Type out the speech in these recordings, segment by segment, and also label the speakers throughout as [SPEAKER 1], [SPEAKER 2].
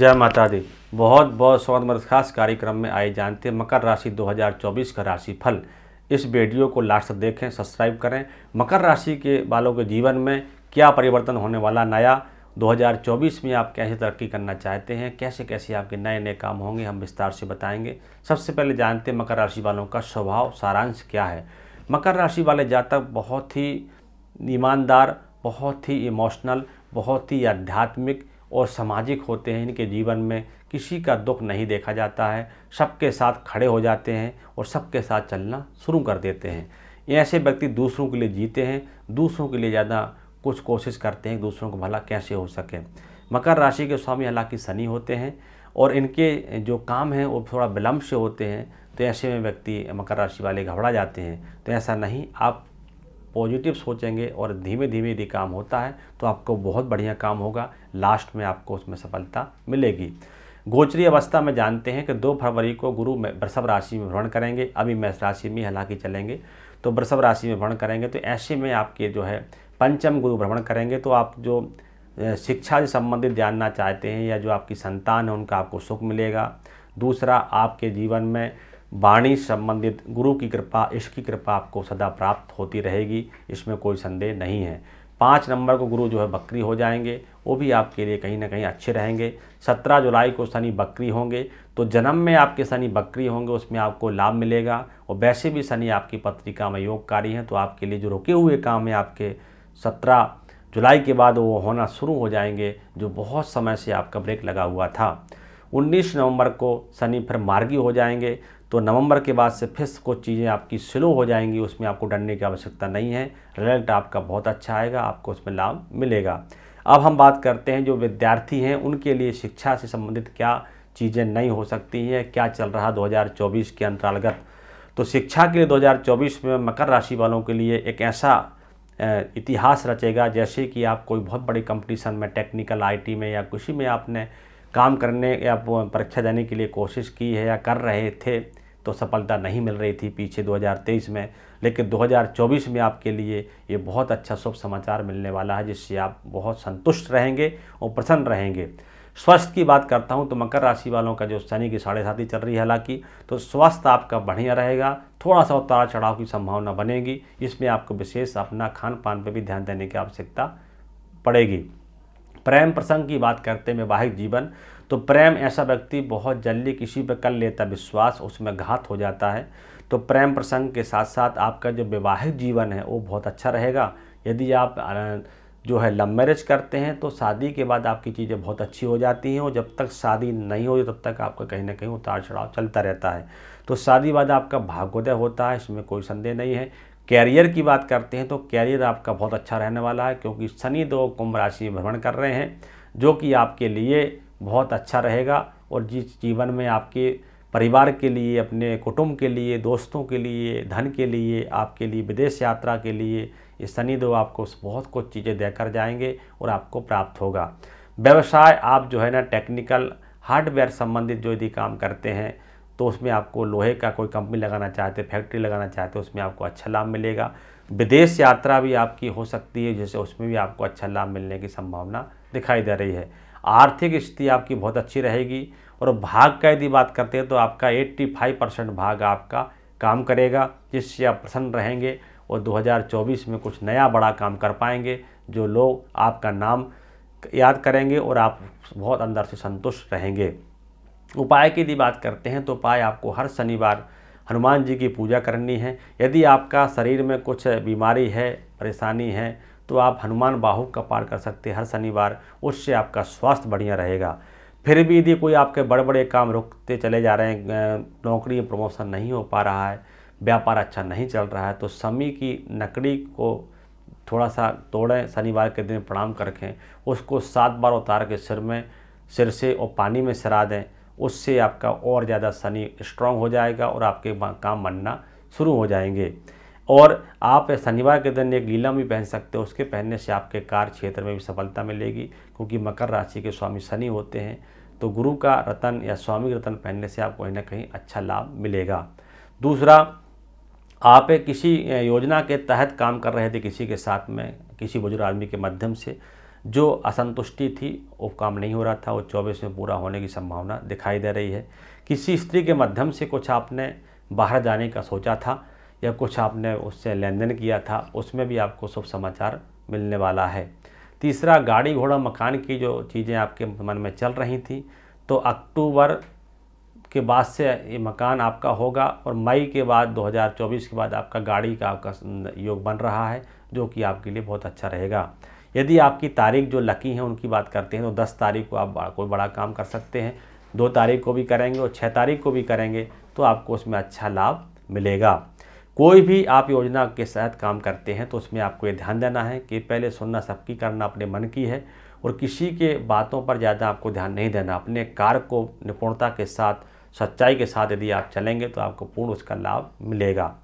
[SPEAKER 1] जय माता दी बहुत बहुत स्वागत खास कार्यक्रम में आए जानते हैं मकर राशि 2024 का राशि फल इस वीडियो को लास्ट तक देखें सब्सक्राइब करें मकर राशि के वालों के जीवन में क्या परिवर्तन होने वाला नया 2024 में आप कैसे तरक्की करना चाहते हैं कैसे कैसे आपके नए नए काम होंगे हम विस्तार से बताएंगे सबसे पहले जानते हैं मकर राशि वालों का स्वभाव सारांश क्या है मकर राशि वाले जातक बहुत ही ईमानदार बहुत ही इमोशनल बहुत ही आध्यात्मिक और सामाजिक होते हैं इनके जीवन में किसी का दुख नहीं देखा जाता है सबके साथ खड़े हो जाते हैं और सबके साथ चलना शुरू कर देते हैं ऐसे व्यक्ति दूसरों के लिए जीते हैं दूसरों के लिए ज़्यादा कुछ कोशिश करते हैं दूसरों को भला कैसे हो सके मकर राशि के स्वामी हालांकि शनि होते हैं और इनके जो काम हैं वो थोड़ा विलम्ब से होते हैं तो ऐसे में व्यक्ति मकर राशि वाले घबरा जाते हैं तो ऐसा नहीं आप पॉजिटिव सोचेंगे और धीमे धीमे यदि काम होता है तो आपको बहुत बढ़िया काम होगा लास्ट में आपको उसमें सफलता मिलेगी गोचरी अवस्था में जानते हैं कि दो फरवरी को गुरु वृषभ राशि में भ्रमण करेंगे अभी मेष राशि में हालांकि चलेंगे तो वृषभ राशि में भ्रमण करेंगे तो ऐसे में आपके जो है पंचम गुरु भ्रमण करेंगे तो आप जो शिक्षा से संबंधित जानना चाहते हैं या जो आपकी संतान है उनका आपको सुख मिलेगा दूसरा आपके जीवन में वाणी संबंधित गुरु की कृपा इष्ट की कृपा आपको सदा प्राप्त होती रहेगी इसमें कोई संदेह नहीं है पाँच नंबर को गुरु जो है बकरी हो जाएंगे वो भी आपके लिए कहीं ना कहीं अच्छे रहेंगे सत्रह जुलाई को शनि बकरी होंगे तो जन्म में आपके शनि बकरी होंगे उसमें आपको लाभ मिलेगा और वैसे भी शनि आपकी पत्रिका में योगकारी हैं तो आपके लिए जो रुके हुए काम है आपके सत्रह जुलाई के बाद वो होना शुरू हो जाएंगे जो बहुत समय से आपका ब्रेक लगा हुआ था 19 नवंबर को शनि फिर मार्गी हो जाएंगे तो नवंबर के बाद से फिर कुछ चीज़ें आपकी स्लो हो जाएंगी उसमें आपको डरने की आवश्यकता नहीं है रिजल्ट आपका बहुत अच्छा आएगा आपको उसमें लाभ मिलेगा अब हम बात करते हैं जो विद्यार्थी हैं उनके लिए शिक्षा से संबंधित क्या चीज़ें नहीं हो सकती हैं क्या चल रहा चौबीस के अंतर्गत तो शिक्षा के लिए चौबीस में मकर राशि वालों के लिए एक ऐसा इतिहास रचेगा जैसे कि आप कोई बहुत बड़ी कंपटीशन में टेक्निकल आईटी में या किसी में आपने काम करने या परीक्षा देने के लिए कोशिश की है या कर रहे थे तो सफलता नहीं मिल रही थी पीछे 2023 में लेकिन 2024 में आपके लिए ये बहुत अच्छा शुभ समाचार मिलने वाला है जिससे आप बहुत संतुष्ट रहेंगे और प्रसन्न रहेंगे स्वास्थ्य की बात करता हूँ तो मकर राशि वालों का जो शनि की साढ़े साथी चल रही है हालांकि तो स्वास्थ्य आपका बढ़िया रहेगा थोड़ा सा उतार चढ़ाव की संभावना बनेगी इसमें आपको विशेष अपना खान पान पर भी ध्यान देने की आवश्यकता पड़ेगी प्रेम प्रसंग की बात करते हैं वैवाहिक जीवन तो प्रेम ऐसा व्यक्ति बहुत जल्दी किसी पर कर लेता विश्वास उसमें घात हो जाता है तो प्रेम प्रसंग के साथ साथ आपका जो वैवाहिक जीवन है वो बहुत अच्छा रहेगा यदि आप जो है लव मैरिज करते हैं तो शादी के बाद आपकी चीज़ें बहुत अच्छी हो जाती हैं और जब तक शादी नहीं हो तब तक आपका कहीं ना कहीं उतार चढ़ाव चलता रहता है तो शादी बाद आपका भाग्योदय होता है इसमें कोई संदेह नहीं है कैरियर की बात करते हैं तो कैरियर आपका बहुत अच्छा रहने वाला है क्योंकि शनि दो कुंभ राशि में भ्रमण कर रहे हैं जो कि आपके लिए बहुत अच्छा रहेगा और जिस जीवन में आपके परिवार के लिए अपने कुटुंब के लिए दोस्तों के लिए धन के लिए आपके लिए विदेश यात्रा के लिए ये शनि दो आपको बहुत कुछ चीज़ें देकर जाएंगे और आपको प्राप्त होगा व्यवसाय आप जो है ना टेक्निकल हार्डवेयर संबंधित जो यदि काम करते हैं तो उसमें आपको लोहे का कोई कंपनी लगाना चाहते फैक्ट्री लगाना चाहते उसमें आपको अच्छा लाभ मिलेगा विदेश यात्रा भी आपकी हो सकती है जैसे उसमें भी आपको अच्छा लाभ मिलने की संभावना दिखाई दे रही है आर्थिक स्थिति आपकी बहुत अच्छी रहेगी और भाग का यदि बात करते हैं तो आपका 85 परसेंट भाग आपका काम करेगा जिससे आप प्रसन्न रहेंगे और 2024 में कुछ नया बड़ा काम कर पाएंगे जो लोग आपका नाम याद करेंगे और आप बहुत अंदर से संतुष्ट रहेंगे उपाय की यदि बात करते हैं तो उपाय आपको हर शनिवार हनुमान जी की पूजा करनी है यदि आपका शरीर में कुछ बीमारी है परेशानी है तो आप हनुमान बाहु का पार कर सकते हैं हर शनिवार उससे आपका स्वास्थ्य बढ़िया रहेगा फिर भी यदि कोई आपके बड़े बड़े काम रुकते चले जा रहे हैं नौकरी में प्रमोशन नहीं हो पा रहा है व्यापार अच्छा नहीं चल रहा है तो शमी की नकड़ी को थोड़ा सा तोड़ें शनिवार के दिन प्रणाम करके उसको सात बार उतार के सिर में सिर से और पानी में सरा दें उससे आपका और ज़्यादा शनि स्ट्रांग हो जाएगा और आपके काम बनना शुरू हो जाएंगे और आप शनिवार के दिन एक लीला भी पहन सकते हो उसके पहनने से आपके कार्य क्षेत्र में भी सफलता मिलेगी क्योंकि मकर राशि के स्वामी शनि होते हैं तो गुरु का रतन या स्वामी रतन पहनने से आपको कहीं ना कहीं अच्छा लाभ मिलेगा दूसरा आप किसी योजना के तहत काम कर रहे थे किसी के साथ में किसी बुजुर्ग आदमी के माध्यम से जो असंतुष्टि थी वो काम नहीं हो रहा था वो चौबीस में पूरा होने की संभावना दिखाई दे रही है किसी स्त्री के माध्यम से कुछ आपने बाहर जाने का सोचा था या कुछ आपने उससे लेन देन किया था उसमें भी आपको शुभ समाचार मिलने वाला है तीसरा गाड़ी घोड़ा मकान की जो चीज़ें आपके मन में चल रही थी तो अक्टूबर के बाद से ये मकान आपका होगा और मई के बाद 2024 के बाद आपका गाड़ी का आपका योग बन रहा है जो कि आपके लिए बहुत अच्छा रहेगा यदि आपकी तारीख जो लकी है उनकी बात करते हैं तो दस तारीख को आप बड़ा, कोई बड़ा काम कर सकते हैं दो तारीख को भी करेंगे और छः तारीख को भी करेंगे तो आपको उसमें अच्छा लाभ मिलेगा कोई भी आप योजना के साथ काम करते हैं तो उसमें आपको ये ध्यान देना है कि पहले सुनना सबकी करना अपने मन की है और किसी के बातों पर ज़्यादा आपको ध्यान नहीं देना अपने कार्य को निपुणता के साथ सच्चाई के साथ यदि आप चलेंगे तो आपको पूर्ण उसका लाभ मिलेगा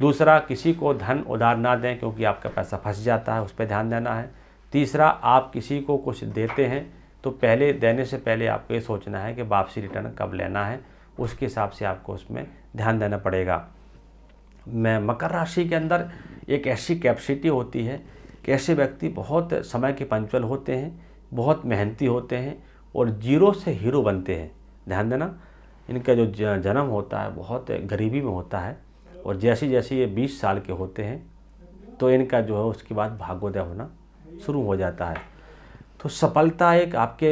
[SPEAKER 1] दूसरा किसी को धन उधार ना दें क्योंकि आपका पैसा फंस जाता है उस पर ध्यान देना है तीसरा आप किसी को कुछ देते हैं तो पहले देने से पहले आपको ये सोचना है कि वापसी रिटर्न कब लेना है उसके हिसाब से आपको उसमें ध्यान देना पड़ेगा मैं मकर राशि के अंदर एक ऐसी कैपेसिटी होती है कि ऐसे व्यक्ति बहुत समय के पंचुअल होते हैं बहुत मेहनती होते हैं और जीरो से हीरो बनते हैं ध्यान देना इनका जो जन्म होता है बहुत गरीबी में होता है और जैसे जैसे ये बीस साल के होते हैं तो इनका जो है उसके बाद भागोदय होना शुरू हो जाता है तो सफलता एक आपके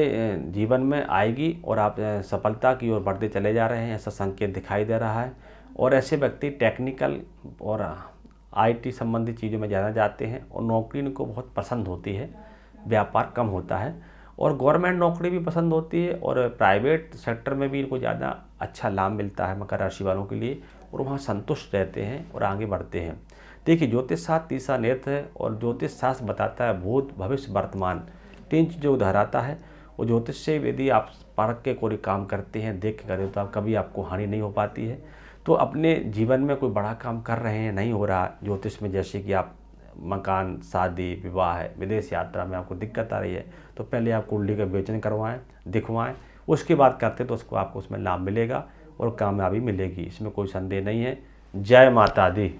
[SPEAKER 1] जीवन में आएगी और आप सफलता की ओर बढ़ते चले जा रहे हैं ऐसा संकेत दिखाई दे रहा है और ऐसे व्यक्ति टेक्निकल और आईटी संबंधी चीज़ों में जाना जाते हैं और नौकरी इनको बहुत पसंद होती है व्यापार कम होता है और गवर्नमेंट नौकरी भी पसंद होती है और प्राइवेट सेक्टर में भी इनको ज़्यादा अच्छा लाभ मिलता है मकर राशि वालों के लिए और वहाँ संतुष्ट रहते हैं और आगे बढ़ते हैं देखिए ज्योतिष शास्त्र तीसरा नेत्र है और ज्योतिष शास्त्र बताता है भूत भविष्य वर्तमान तीन चीज़ों को दोहराता है और ज्योतिष से यदि आप पढ़ के कोई काम करते हैं देख के करें तो आप कभी आपको हानि नहीं हो पाती है तो अपने जीवन में कोई बड़ा काम कर रहे हैं नहीं हो रहा ज्योतिष में जैसे कि आप मकान शादी विवाह है विदेश यात्रा में आपको दिक्कत आ रही है तो पहले आप कुंडली का विवेचन करवाएँ दिखवाएँ उसके बाद करते तो उसको आपको उसमें लाभ मिलेगा और कामयाबी मिलेगी इसमें कोई संदेह नहीं है जय माता दी